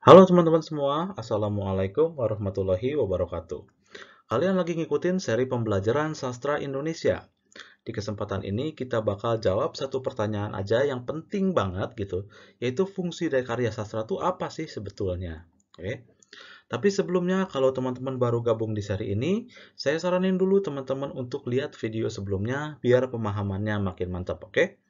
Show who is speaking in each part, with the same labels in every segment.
Speaker 1: Halo teman-teman semua, Assalamualaikum warahmatullahi wabarakatuh. Kalian lagi ngikutin seri pembelajaran sastra Indonesia. Di kesempatan ini kita bakal jawab satu pertanyaan aja yang penting banget gitu, yaitu fungsi dari karya sastra itu apa sih sebetulnya? Oke. Tapi sebelumnya kalau teman-teman baru gabung di seri ini, saya saranin dulu teman-teman untuk lihat video sebelumnya biar pemahamannya makin mantap, oke?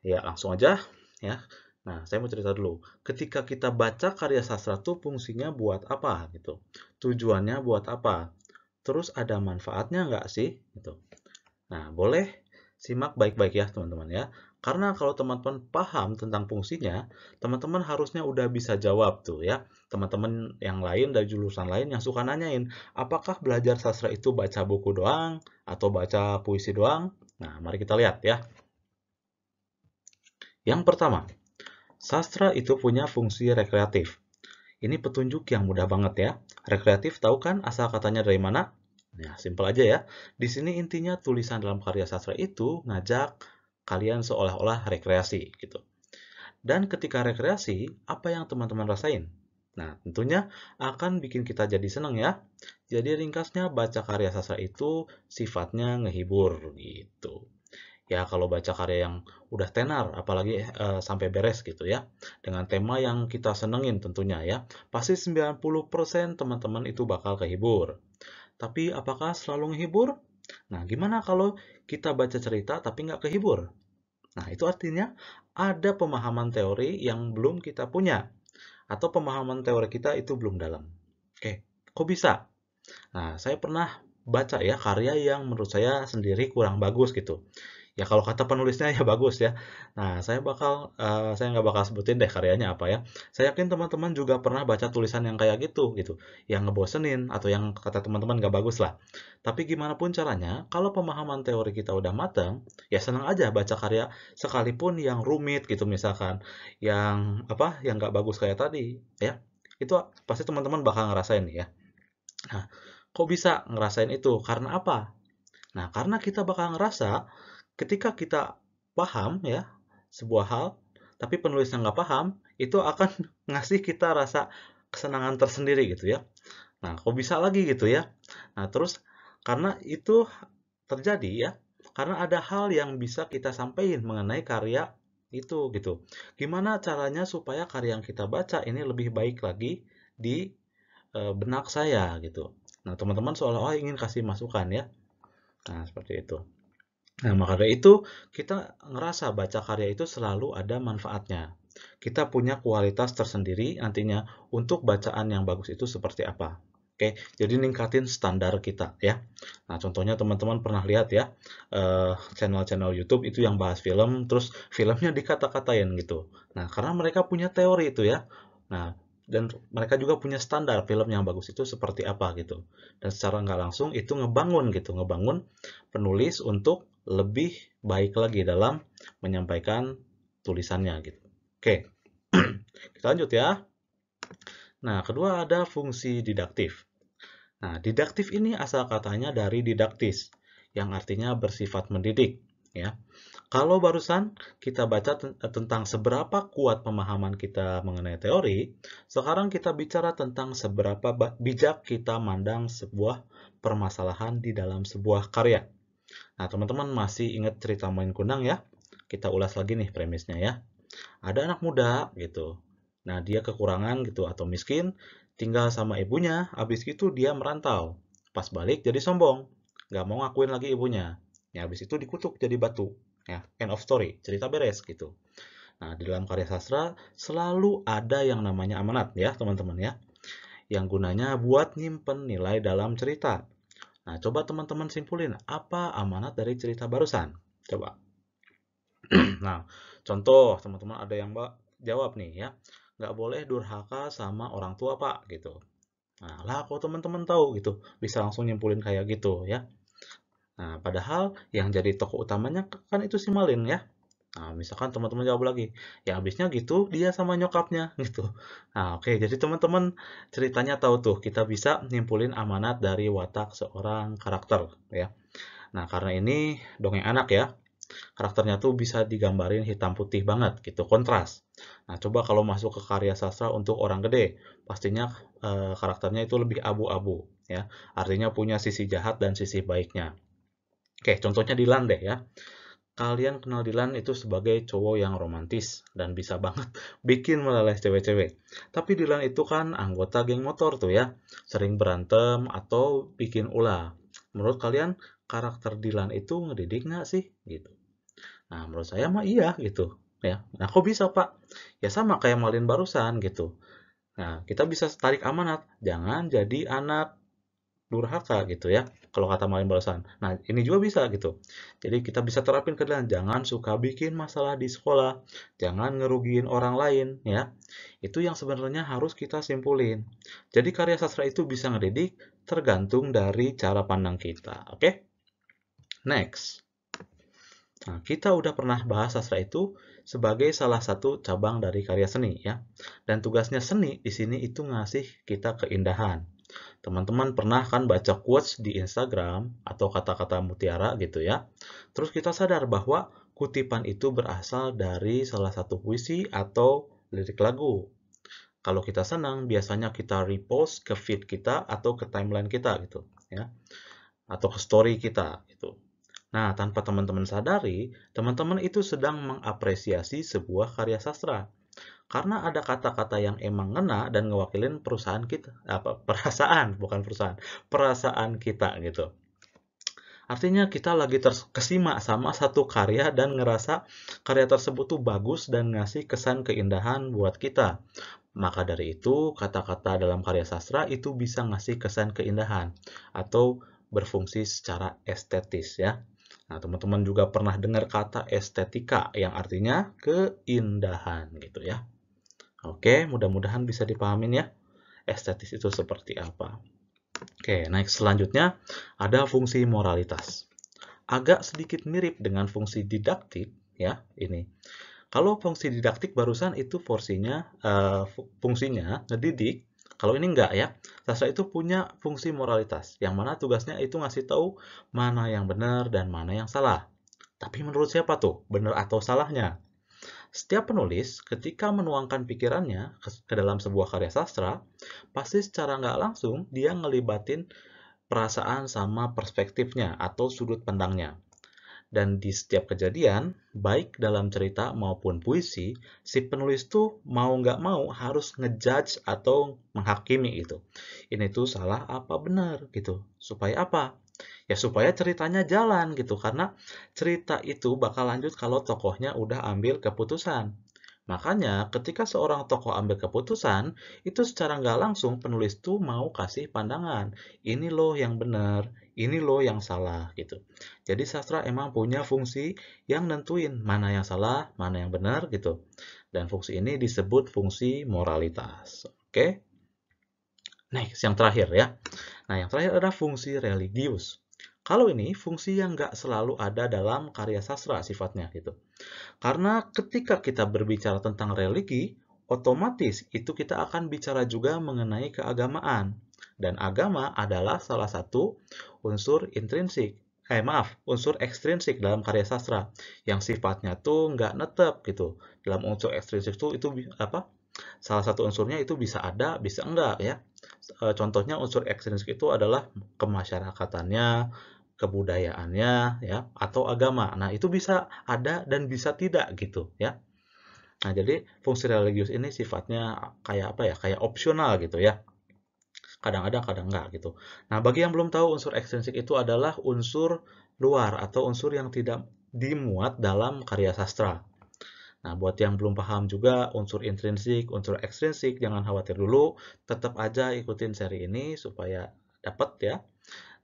Speaker 1: Ya, langsung aja ya Nah, saya mau cerita dulu. Ketika kita baca karya sastra itu fungsinya buat apa gitu? Tujuannya buat apa? Terus ada manfaatnya nggak sih? Gitu. Nah, boleh simak baik-baik ya teman-teman ya. Karena kalau teman-teman paham tentang fungsinya, teman-teman harusnya udah bisa jawab tuh ya. Teman-teman yang lain dari jurusan lain yang suka nanyain, apakah belajar sastra itu baca buku doang atau baca puisi doang? Nah, mari kita lihat ya. Yang pertama, Sastra itu punya fungsi rekreatif. Ini petunjuk yang mudah banget ya. Rekreatif tahu kan asal katanya dari mana? Nah, simpel aja ya. Di sini intinya tulisan dalam karya sastra itu ngajak kalian seolah-olah rekreasi gitu. Dan ketika rekreasi, apa yang teman-teman rasain? Nah, tentunya akan bikin kita jadi seneng ya. Jadi ringkasnya baca karya sastra itu sifatnya ngehibur gitu ya kalau baca karya yang udah tenar apalagi uh, sampai beres gitu ya dengan tema yang kita senengin tentunya ya pasti 90% teman-teman itu bakal kehibur tapi apakah selalu menghibur? Nah gimana kalau kita baca cerita tapi nggak kehibur? Nah itu artinya ada pemahaman teori yang belum kita punya atau pemahaman teori kita itu belum dalam oke kok bisa? Nah saya pernah baca ya karya yang menurut saya sendiri kurang bagus gitu ya kalau kata penulisnya ya bagus ya nah saya bakal uh, saya nggak bakal sebutin deh karyanya apa ya saya yakin teman-teman juga pernah baca tulisan yang kayak gitu gitu yang ngebosenin atau yang kata teman-teman nggak bagus lah tapi gimana pun caranya kalau pemahaman teori kita udah matang ya senang aja baca karya sekalipun yang rumit gitu misalkan yang apa yang nggak bagus kayak tadi ya itu pasti teman-teman bakal ngerasain ya nah kok bisa ngerasain itu karena apa Nah, karena kita bakal ngerasa ketika kita paham ya sebuah hal, tapi penulisnya nggak paham, itu akan ngasih kita rasa kesenangan tersendiri gitu ya. Nah, kok bisa lagi gitu ya? Nah, terus karena itu terjadi ya, karena ada hal yang bisa kita sampaikan mengenai karya itu gitu. Gimana caranya supaya karya yang kita baca ini lebih baik lagi di e, benak saya gitu. Nah, teman-teman seolah-olah ingin kasih masukan ya. Nah, seperti itu. Nah, maka dari itu kita ngerasa baca karya itu selalu ada manfaatnya. Kita punya kualitas tersendiri nantinya untuk bacaan yang bagus itu seperti apa. Oke, jadi ningkatin standar kita ya. Nah, contohnya teman-teman pernah lihat ya eh, channel-channel YouTube itu yang bahas film, terus filmnya dikata-katain gitu. Nah, karena mereka punya teori itu ya. Nah, dan mereka juga punya standar film yang bagus itu seperti apa gitu dan secara nggak langsung itu ngebangun gitu ngebangun penulis untuk lebih baik lagi dalam menyampaikan tulisannya gitu. Oke. Kita lanjut ya. Nah, kedua ada fungsi didaktif. Nah, didaktif ini asal katanya dari didaktis yang artinya bersifat mendidik ya. Kalau barusan kita baca eh, tentang seberapa kuat pemahaman kita mengenai teori, sekarang kita bicara tentang seberapa bijak kita mandang sebuah permasalahan di dalam sebuah karya. Nah, teman-teman masih ingat cerita main kunang ya? Kita ulas lagi nih premisnya ya. Ada anak muda gitu. Nah, dia kekurangan gitu atau miskin, tinggal sama ibunya, habis itu dia merantau. Pas balik jadi sombong, nggak mau ngakuin lagi ibunya. Ya, habis itu dikutuk jadi batu. Ya, end of story, cerita beres gitu. Nah, di dalam karya sastra selalu ada yang namanya amanat ya, teman-teman ya. Yang gunanya buat nyimpen nilai dalam cerita. Nah, coba teman-teman simpulin apa amanat dari cerita barusan. Coba. nah, contoh teman-teman ada yang jawab nih ya, nggak boleh durhaka sama orang tua pak gitu. Nah, lah kok teman-teman tahu gitu, bisa langsung nyimpulin kayak gitu ya. Nah, padahal yang jadi tokoh utamanya kan itu si Malin ya. Nah, misalkan teman-teman jawab lagi, ya habisnya gitu dia sama nyokapnya gitu. Nah, oke, okay. jadi teman-teman ceritanya tahu tuh kita bisa nyimpulin amanat dari watak seorang karakter ya. Nah, karena ini dongeng anak ya. Karakternya tuh bisa digambarin hitam putih banget gitu, kontras. Nah, coba kalau masuk ke karya sastra untuk orang gede, pastinya eh, karakternya itu lebih abu-abu ya. Artinya punya sisi jahat dan sisi baiknya. Oke, contohnya Dilan deh ya kalian kenal Dilan itu sebagai cowok yang romantis dan bisa banget bikin meleleh cewek-cewek. Tapi Dilan itu kan anggota geng motor tuh ya, sering berantem atau bikin ulah. Menurut kalian karakter Dilan itu ngedidik nggak sih gitu? Nah menurut saya mah iya gitu ya. Nah kok bisa pak? Ya sama kayak Malin barusan gitu. Nah kita bisa tarik amanat, jangan jadi anak durhaka gitu ya kalau kata Malin balasan nah ini juga bisa gitu jadi kita bisa terapin ke dalam jangan suka bikin masalah di sekolah jangan ngerugiin orang lain ya itu yang sebenarnya harus kita simpulin jadi karya sastra itu bisa ngedidik tergantung dari cara pandang kita oke okay? next Nah, kita udah pernah bahas sastra itu sebagai salah satu cabang dari karya seni ya. Dan tugasnya seni di sini itu ngasih kita keindahan. Teman-teman pernah kan baca quotes di Instagram atau kata-kata mutiara gitu ya. Terus kita sadar bahwa kutipan itu berasal dari salah satu puisi atau lirik lagu. Kalau kita senang, biasanya kita repost ke feed kita atau ke timeline kita gitu ya. Atau ke story kita gitu. Nah, tanpa teman-teman sadari, teman-teman itu sedang mengapresiasi sebuah karya sastra karena ada kata-kata yang emang ngena dan ngewakilin perusahaan kita apa perasaan bukan perusahaan, perasaan kita gitu. Artinya kita lagi terkesima sama satu karya dan ngerasa karya tersebut tuh bagus dan ngasih kesan keindahan buat kita. Maka dari itu, kata-kata dalam karya sastra itu bisa ngasih kesan keindahan atau berfungsi secara estetis ya. Nah, teman-teman juga pernah dengar kata estetika yang artinya keindahan gitu ya. Oke, mudah-mudahan bisa dipahamin ya estetis itu seperti apa. Oke, naik selanjutnya ada fungsi moralitas. Agak sedikit mirip dengan fungsi didaktik ya ini. Kalau fungsi didaktik barusan itu porsinya uh, fungsinya ngedidik kalau ini enggak ya, sastra itu punya fungsi moralitas, yang mana tugasnya itu ngasih tahu mana yang benar dan mana yang salah. Tapi menurut siapa tuh, benar atau salahnya? Setiap penulis, ketika menuangkan pikirannya ke dalam sebuah karya sastra, pasti secara nggak langsung dia ngelibatin perasaan sama perspektifnya atau sudut pandangnya. Dan di setiap kejadian, baik dalam cerita maupun puisi, si penulis tuh mau nggak mau harus ngejudge atau menghakimi itu. Ini tuh salah apa benar gitu. Supaya apa? Ya supaya ceritanya jalan gitu. Karena cerita itu bakal lanjut kalau tokohnya udah ambil keputusan. Makanya ketika seorang tokoh ambil keputusan, itu secara nggak langsung penulis tuh mau kasih pandangan. Ini loh yang benar, ini loh yang salah gitu. Jadi sastra emang punya fungsi yang nentuin mana yang salah, mana yang benar gitu. Dan fungsi ini disebut fungsi moralitas. Oke? Okay? Next, yang terakhir ya. Nah, yang terakhir adalah fungsi religius. Kalau ini fungsi yang nggak selalu ada dalam karya sastra sifatnya gitu. Karena ketika kita berbicara tentang religi, otomatis itu kita akan bicara juga mengenai keagamaan. Dan agama adalah salah satu unsur intrinsik eh maaf, unsur ekstrinsik dalam karya sastra yang sifatnya tuh nggak netep gitu. Dalam unsur ekstrinsik tuh itu apa? Salah satu unsurnya itu bisa ada, bisa enggak ya. E, contohnya unsur ekstrinsik itu adalah kemasyarakatannya, kebudayaannya ya atau agama. Nah, itu bisa ada dan bisa tidak gitu ya. Nah, jadi fungsi religius ini sifatnya kayak apa ya? Kayak opsional gitu ya. kadang ada kadang enggak gitu. Nah, bagi yang belum tahu unsur ekstrinsik itu adalah unsur luar atau unsur yang tidak dimuat dalam karya sastra. Nah, buat yang belum paham juga unsur intrinsik, unsur ekstrinsik, jangan khawatir dulu, tetap aja ikutin seri ini supaya dapat ya.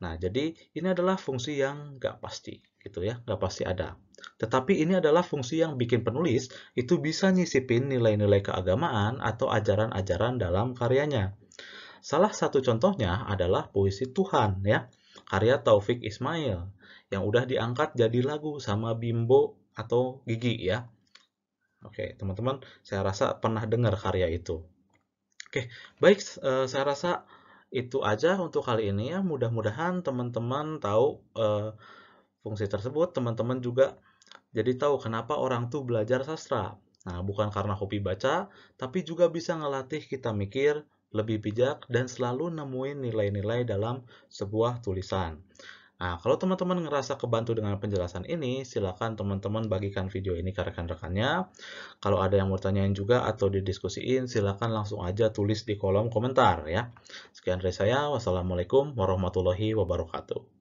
Speaker 1: Nah, jadi ini adalah fungsi yang nggak pasti, gitu ya, nggak pasti ada. Tetapi ini adalah fungsi yang bikin penulis itu bisa nyisipin nilai-nilai keagamaan atau ajaran-ajaran dalam karyanya. Salah satu contohnya adalah puisi Tuhan, ya, karya Taufik Ismail, yang udah diangkat jadi lagu sama Bimbo atau Gigi, ya. Oke, teman-teman, saya rasa pernah dengar karya itu. Oke, baik, eh, saya rasa itu aja untuk kali ini ya. Mudah-mudahan teman-teman tahu uh, fungsi tersebut, teman-teman juga jadi tahu kenapa orang tuh belajar sastra. Nah, bukan karena hobi baca, tapi juga bisa ngelatih kita mikir lebih bijak dan selalu nemuin nilai-nilai dalam sebuah tulisan. Nah, kalau teman-teman ngerasa kebantu dengan penjelasan ini, silakan teman-teman bagikan video ini ke rekan-rekannya. Kalau ada yang mau tanyain juga atau didiskusiin, silakan langsung aja tulis di kolom komentar ya. Sekian dari saya, wassalamualaikum warahmatullahi wabarakatuh.